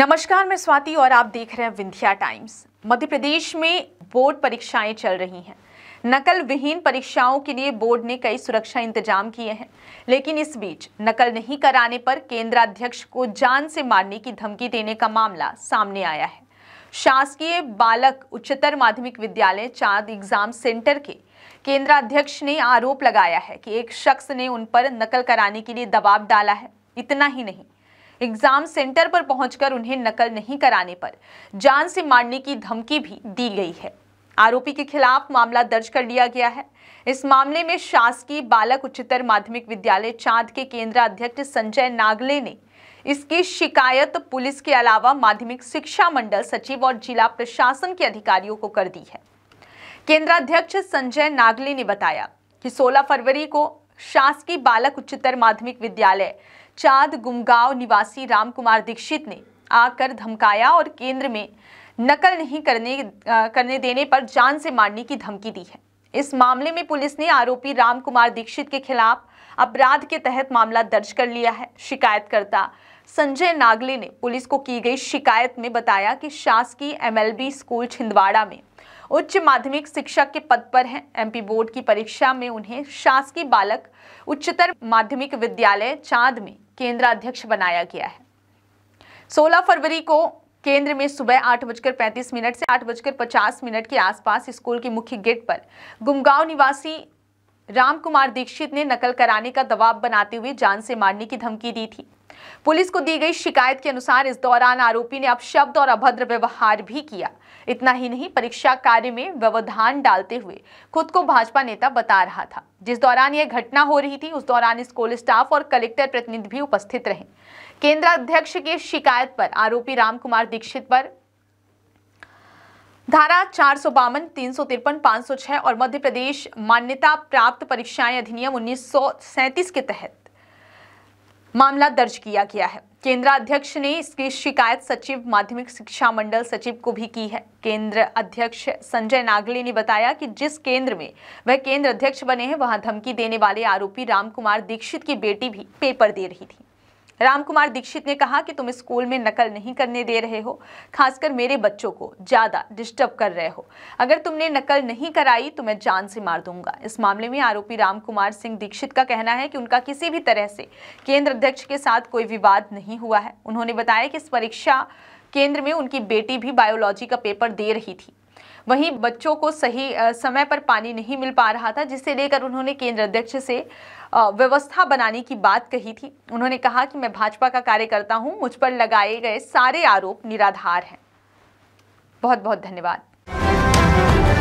नमस्कार मैं स्वाति और आप देख रहे हैं विंध्या टाइम्स मध्य प्रदेश में बोर्ड परीक्षाएं चल रही हैं नकल विहीन परीक्षाओं के लिए बोर्ड ने कई सुरक्षा इंतजाम किए हैं लेकिन इस बीच नकल नहीं कराने पर केंद्राध्यक्ष को जान से मारने की धमकी देने का मामला सामने आया है शासकीय बालक उच्चतर माध्यमिक विद्यालय चांद एग्जाम सेंटर के केंद्राध्यक्ष ने आरोप लगाया है कि एक शख्स ने उन पर नकल कराने के लिए दबाव डाला है इतना ही नहीं एग्जाम सेंटर पर पहुंचकर उन्हें नकल नहीं कराने पर जान से मारने की धमकी भी दी गई है आरोपी के खिलाफ मामला दर्ज कर लिया गया है इस मामले में शासकीय बालक उच्चतर माध्यमिक विद्यालय चांद के केंद्राध्यक्ष संजय नागले ने इसकी शिकायत पुलिस के अलावा माध्यमिक शिक्षा मंडल सचिव और जिला प्रशासन के अधिकारियों को कर दी है केंद्राध्यक्ष संजय नागले ने बताया कि 16 फरवरी को शासकीय बालक उच्चतर माध्यमिक विद्यालय चांद गुमगांव निवासी राम कुमार दीक्षित ने आकर धमकाया और केंद्र में नकल नहीं करने आ, करने देने पर जान से मारने की धमकी दी है इस मामले में पुलिस ने आरोपी राम कुमार दीक्षित के खिलाफ अपराध के तहत मामला दर्ज कर लिया है शिकायतकर्ता संजय नागले ने पुलिस को की गई शिकायत में बताया कि शासकीय एमएलबी स्कूल छिंदवाड़ा में उच्च माध्यमिक शिक्षक के पद पर हैं एमपी बोर्ड की परीक्षा में उन्हें शासकीय बालक उच्चतर माध्यमिक विद्यालय चांद में केंद्राध्यक्ष बनाया गया है 16 फरवरी को केंद्र में सुबह आठ बजकर पैंतीस मिनट से आठ बजकर पचास मिनट के आसपास स्कूल के मुख्य गेट पर गुमगांव निवासी राम कुमार दीक्षित ने नकल कराने का दबाव बनाते हुए जान से मारने की धमकी दी थी पुलिस को दी गई शिकायत के अनुसार इस दौरान आरोपी ने अपशब्द और अभद्र व्यवहार भी किया इतना ही नहीं परीक्षा कार्य में व्यवधान डालते हुए खुद को भाजपा नेता बता रहा था जिस दौरान यह घटना हो रही थी उस दौरान स्कूल स्टाफ और कलेक्टर प्रतिनिधि भी उपस्थित रहे केंद्राध्यक्ष की के शिकायत पर आरोपी रामकुमार दीक्षित पर धारा चार सौ बावन तीन सौ तिरपन सौ और मध्य प्रदेश मान्यता प्राप्त परीक्षाएं अधिनियम उन्नीस सौ सैंतीस के तहत मामला दर्ज किया गया है केंद्राध्यक्ष ने इसकी शिकायत सचिव माध्यमिक शिक्षा मंडल सचिव को भी की है केंद्र अध्यक्ष संजय नागले ने बताया कि जिस केंद्र में वह केंद्र अध्यक्ष बने हैं वहां धमकी देने वाले आरोपी रामकुमार दीक्षित की बेटी भी पेपर दे रही थी रामकुमार दीक्षित ने कहा कि तुम स्कूल में नकल नहीं करने दे रहे हो खासकर मेरे बच्चों को ज़्यादा डिस्टर्ब कर रहे हो अगर तुमने नकल नहीं कराई तो मैं जान से मार दूंगा इस मामले में आरोपी राम कुमार सिंह दीक्षित का कहना है कि उनका किसी भी तरह से केंद्र अध्यक्ष के साथ कोई विवाद नहीं हुआ है उन्होंने बताया कि इस परीक्षा केंद्र में उनकी बेटी भी बायोलॉजी का पेपर दे रही थी वहीं बच्चों को सही समय पर पानी नहीं मिल पा रहा था जिसे लेकर उन्होंने केंद्र अध्यक्ष से व्यवस्था बनाने की बात कही थी उन्होंने कहा कि मैं भाजपा का कार्यकर्ता हूं मुझ पर लगाए गए सारे आरोप निराधार हैं बहुत बहुत धन्यवाद